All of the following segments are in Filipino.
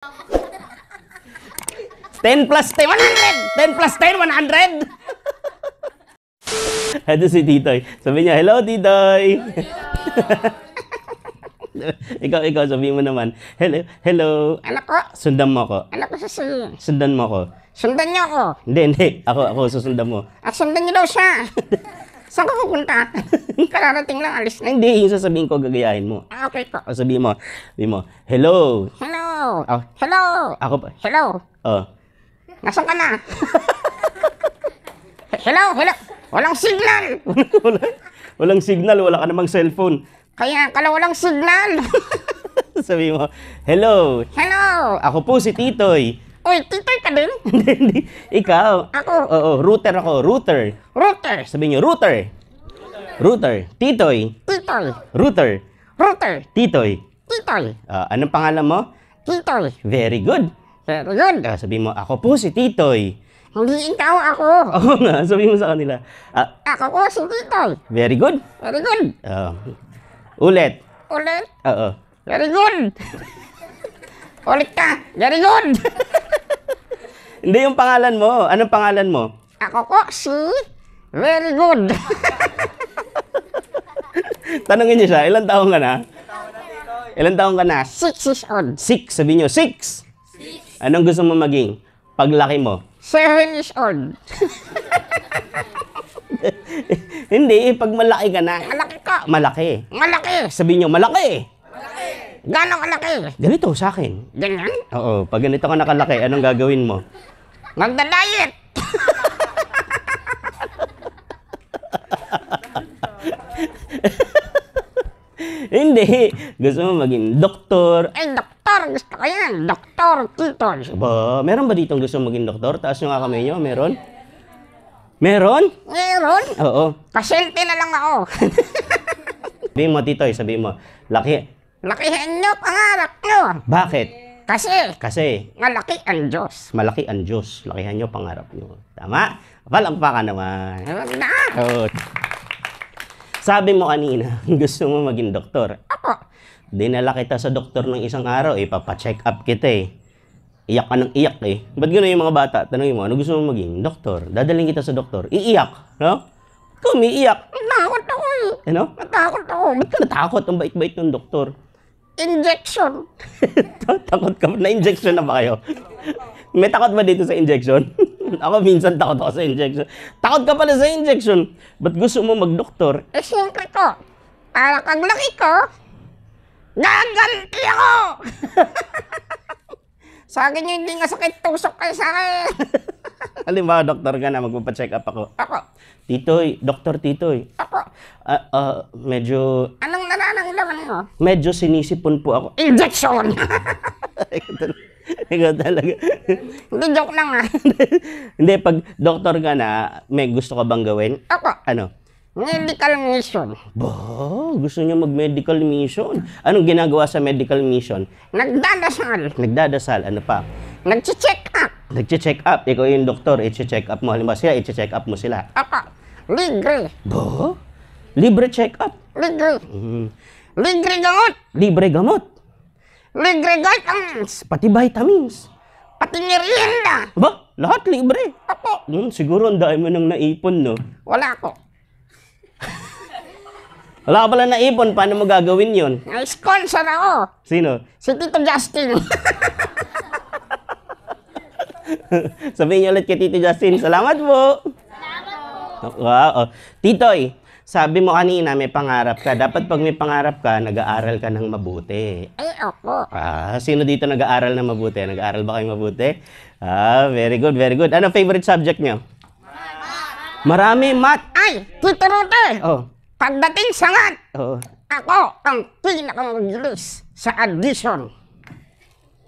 10 plus 10, 100! 10 plus 10, 100! Ito si Titoy. Sabi niya, hello, Titoy! ikaw, ikaw, sabi mo naman, hello, hello. Anak ko! Sundan mo ako. Anak ko, susundan. Sundan mo ako. Sundan niyo ako. Hindi, hindi. Ako, ako, susundan mo. Ah, sundan niyo daw siya. Saan ka pupunta? Kararating lang, alis na. Hindi, yung sasabihin ko, gagayahin mo. Ah, okay po. O sabihin mo, sabihin mo, hello. Hello. Oh, hello. Ako pa. Hello. Oh. Nasaan ka na? hello, hello. Walang signal. walang signal, wala ka namang cellphone. Kaya kala walang signal. sabihin mo, hello. Hello. Ako po si Titoy. Uy, Tito ka din? Hindi, hindi. Ikaw. Ako. Oo, router ako. Router. Router. Sabi niyo, router. Router. Titoy. Titoy. Router. Router. Titoy. Titoy. Uh, anong pangalan mo? Titoy. Very good. Very good. Uh, sabihin mo, ako po si Titoy. Hindi ikaw ako. Oo nga, sabihin mo sa kanila. Uh, ako po si Titoy. Very good. Very good. Uh, ulit. Ulit? Oo. Very good. ulit ka. Very good. Hindi yung pangalan mo. Anong pangalan mo? Ako ko, si Very Good. Tanungin niyo siya, ilang taon ka na? Ilang taon ka na? Six years old. Six, sabi niyo, six. six. Anong gusto mo maging? Paglaki mo? Seven years old. Hindi, pag malaki ka na. Malaki ka. Malaki. Malaki. Sabi niyo, malaki. Malaki. Gano'ng kalaki? Ganito, sa akin. Ganyan? Oo, pag ganito ka nakalaki, anong gagawin mo? Nagdalayit! Hindi. Gusto mo maging doktor. Eh, doktor. Gusto ko yan. Doktor. Tutor. Ba, meron ba dito gusto maging doktor? Taas nyo nga kamay nyo. Meron? Meron? Meron. Oo. Pasyente na lang ako. sabihin mo, Titoy. Eh, sabihin mo. Laki. Lakihin nyo pangarap nyo. Bakit? Kasi, Kasi, malaki ang Diyos. malaki ang Diyos. Lakihan nyo pangarap nyo. Tama? Palakpakan naman. Huwag Sabi mo kanina, gusto mo maging doktor. Ako, Dinala kita sa doktor ng isang araw, eh, papacheck up kita eh. Iyak ka ng iyak eh. Ba't gano'n yung mga bata? Tanongin mo, ano gusto mo maging? Doktor. Dadaling kita sa doktor. Iiyak. No? Kumiiyak. natakot ako eh. Ano? Natakot ako. Ba't ka natakot? Ang bait-bait ng doktor. Injection. takot ka na injection na ba kayo? May takot ba dito sa injection? ako minsan takot ako sa injection. Takot ka pala sa injection. but gusto mo mag-doktor? Eh, siyempre ko. Para kang laki ko, gaganti ako! sa akin yung hindi nga sakit, tusok kayo sa akin. Halimbawa, doktor ka na, magpapacheck up ako. Ako, titoy, doktor titoy. Ako, uh, uh, medyo, anong nananang laman mo? Medyo sinisipon po ako. Injection! Ikaw talaga. Hindi, joke lang ah. Hindi, pag doktor ka na, may gusto ka bang gawin? Ako, ano? Medical mission. Bo, gusto niya mag-medical mission. Anong ginagawa sa medical mission? Nagdadasal. Nagdadasal, ano pa? Nag-check up. Nag-check up. Ikaw yung doktor, i-check up mo. Halimbawa sila, i-check up mo sila. Apa, libre. Bo? Libre check up. Libre. Mm. Libre gamot. Libre gamot. Libre vitamins. Pati vitamins. Pati merienda. Ba? Lahat libre. Apo. Hmm, siguro ang dami mo nang naipon, no? Wala ako. Wala ka pala naipon. Paano mo gagawin yun? May sponsor ako. Sino? Si Tito Justin. Sabihin niyo ulit kay Tito Justin, salamat po. Salamat po. Oh, Titoy, sabi mo kanina may pangarap ka. Dapat pag may pangarap ka, nag-aaral ka ng mabuti. Ay, ako. Ah, sino dito nag-aaral ng mabuti? Nag-aaral ba kayo mabuti? Ah, very good, very good. Ano favorite subject niyo? Marami, mat. Ay, Tito Rutel. Oh. Pagdating sa mat, oh. ako ang pinakamabilis sa addition.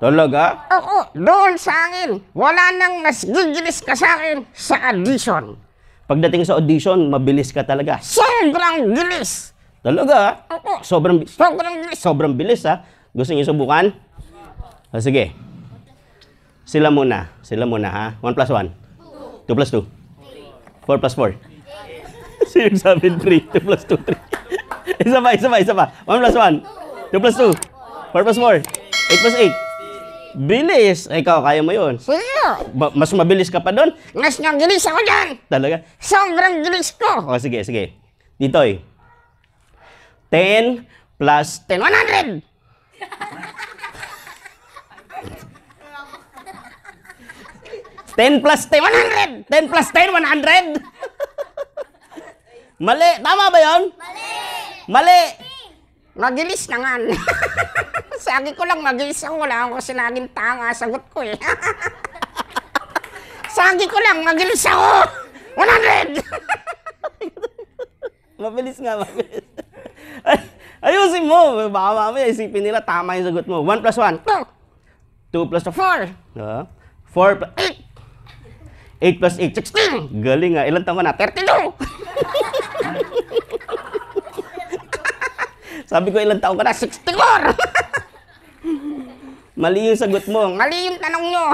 Talaga? Oo, doon sa akin. Wala nang mas gigilis ka sa akin sa audition. Pagdating sa audition, mabilis ka talaga. Sobrang bilis! Talaga? Oo. Sobrang, sobrang bilis. Sobrang bilis, ha? Gusto niyo subukan? O, ah, sige. Sila muna. Sila muna, ha? 1 plus 1. 2 plus 2. 4 plus 4. Sino sabi 3? 2 plus 2, 3. isa pa, isa pa, isa pa. 1 plus 1. 2 plus 2. 4 plus 4. 8 plus 8. Bilis. Ay, ikaw, kaya mo yun. Sir! Ba- mas mabilis ka pa doon? Mas nga gilis ako dyan! Talaga? Sobrang gilis ko! O, sige, sige. Ditoy. 10 plus 10, 100! Ten plus ten, one hundred! Ten plus ten, one hundred! Mali! Tama ba yon? Mali! Mali! Nagilis na nga. Sabi ko lang, magisang wala ako sinaging tanga. Sagot ko eh. Sabi ko lang, magilis ako. 100! mabilis nga, mabilis. Ay, ayusin mo. Baka mamaya isipin nila, tama yung sagot mo. 1 plus 1, 2. 2 plus 4, 4 plus 8. 8 plus 8, 16. Galing nga. Ah. Ilan tama na? 32! Sabi ko, ilan taon ka na? 64! Mali yung sagot mo. Mali yung tanong nyo.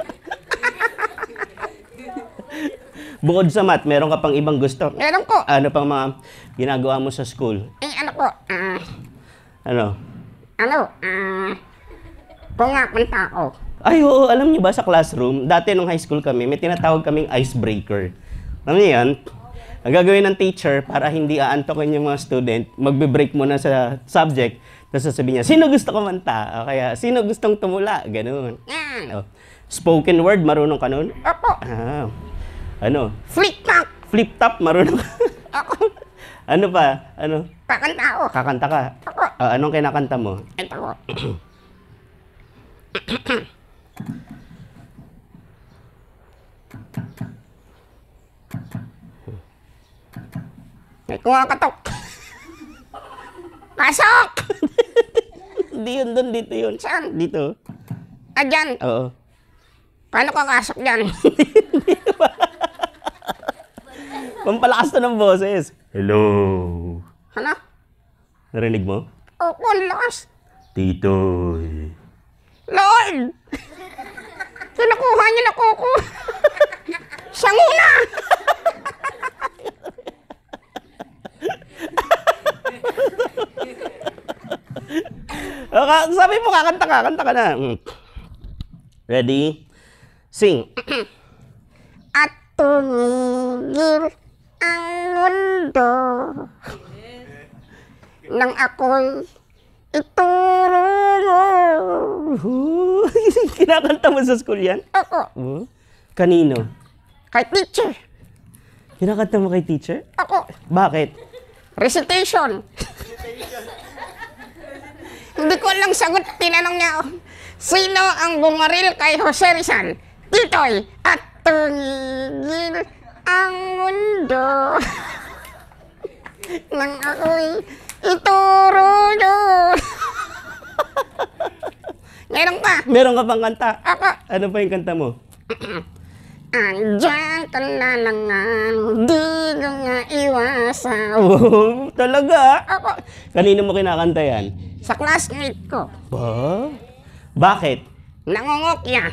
Bukod sa math, meron ka pang ibang gusto? Meron ko. Ano pang mga ginagawa mo sa school? Eh, ano ko? Uh, ah. ano? Ano? Uh, pumapunta ako. Ay, oo. Alam niyo ba sa classroom, dati nung high school kami, may tinatawag kaming icebreaker. Alam niyo yan? Ang gagawin ng teacher para hindi aantokin yung mga student, magbe-break muna sa subject, tapos sasabihin niya, sino gusto kumanta? O kaya, sino gustong tumula? Ganun. O, oh. spoken word, marunong ka nun? Opo. Ah, ano? Flip top. Flip top, marunong Ako. ano pa? Ano? Kakanta ako. Kakanta ka? Ako. Uh, ah, anong kinakanta mo? Ito ko. katok. Pasok! Hindi yun doon, dito yun. Saan? Dito. Ah, dyan. Oo. Paano ka kasok dyan? Pampalakas to ng boses. Hello. Ano? Narinig mo? Opo, ang lakas. Tito. Lord! Kinukuha niyo na kuko. Siya muna! okay, oh, sabi mo, kakanta ka, kanta ka na. Mm. Ready? Sing. At tumigil ang mundo nang ako'y ituro mo. Kinakanta mo sa school yan? Oo. Hmm? Kanino? Kay teacher. Kinakanta mo kay teacher? Ako. Bakit? Recitation. Hindi ko lang sagot. Tinanong niya, sino ang bumaril kay Jose Rizal? Titoy at tugigil ang mundo. Nang ako'y ituro doon. Meron pa. Meron ka pang kanta. Ako. Ano pa yung kanta mo? Andiyan ka na lang Di ko nga iwasan Wow, talaga? Ako, kanino mo kinakanta yan? Sa classmate ko Ba? Bakit? Nangungukya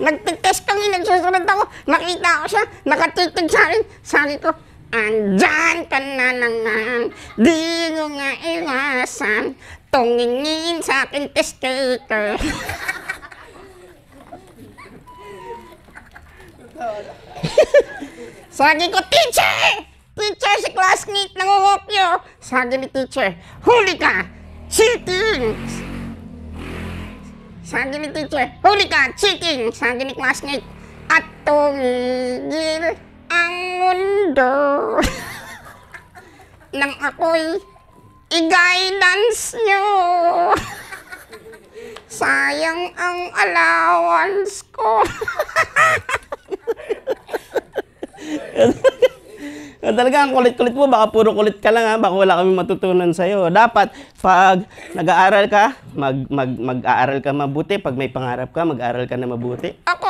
Nagtitest kami, nagsusunod ako Nakita ko siya, nakatitig sa akin Sabi ko, Andyan ka na naman, di ko nga iwasan Tungingin sa akin testator Sabi ko, teacher! Teacher, si classmate nangungopyo! Sabi ni teacher, huli ka! Cheating! Sabi ni teacher, huli ka! Cheating! Sabi ni classmate, at tumigil ang mundo nang ako'y i-guidance nyo. Sayang ang allowance ko. Talaga, ang kulit-kulit mo, baka puro kulit ka lang ha, baka wala kami matutunan sa'yo. Dapat, pag nag-aaral ka, mag, mag, mag-aaral ka mabuti. Pag may pangarap ka, mag-aaral ka na mabuti. Ako!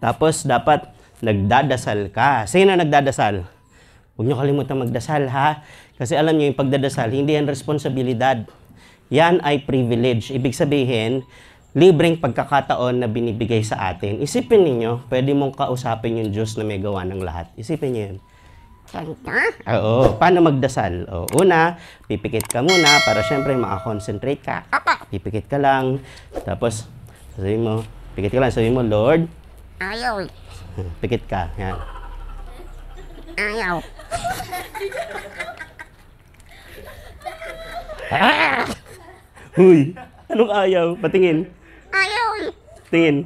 Tapos, dapat, nagdadasal ka. Sino nagdadasal? Huwag niyo kalimutan magdasal ha. Kasi alam niyo, yung pagdadasal, hindi yan responsibilidad. Yan ay privilege. Ibig sabihin, libreng pagkakataon na binibigay sa atin, isipin niyo, pwede mong kausapin yung Diyos na may gawa ng lahat. Isipin niyo yun. Santa? Oo. Paano magdasal? O, una, pipikit ka muna para syempre makakonsentrate ka. Apa! Pipikit ka lang. Tapos, sabihin mo, pipikit ka lang. Sabihin mo, Lord. Ayaw. Pikit ka. Yan. Ayaw. ah! Huy, anong ayaw? Patingin. Tingin.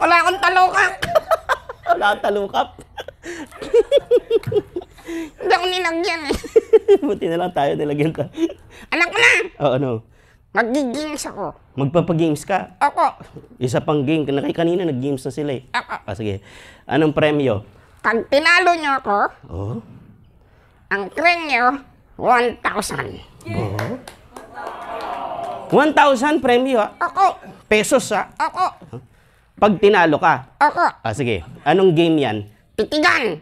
Wala akong talukap. Wala akong talukap. Hindi ako nilagyan eh. Buti na lang tayo nilagyan ka. Anak mo na! Oo, oh, ano? Mag-games ako. Magpapag-games ka? Ako. Isa pang game. Kaya kanina nag-games na sila eh. Ako. Ah, sige. Anong premyo? Pag tinalo niyo ako, oh? ang kremyo, 1,000. 1,000 premyo. Ah. Ako. Pesos ha. Ah. Ako. Pag tinalo ka. Ako. Ah, sige. Anong game yan? Titigan.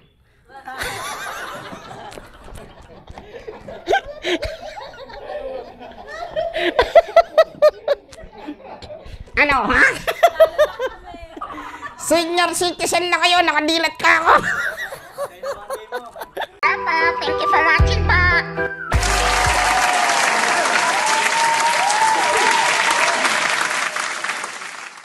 ano, ha? Senior citizen na kayo, nakadilat ka ako.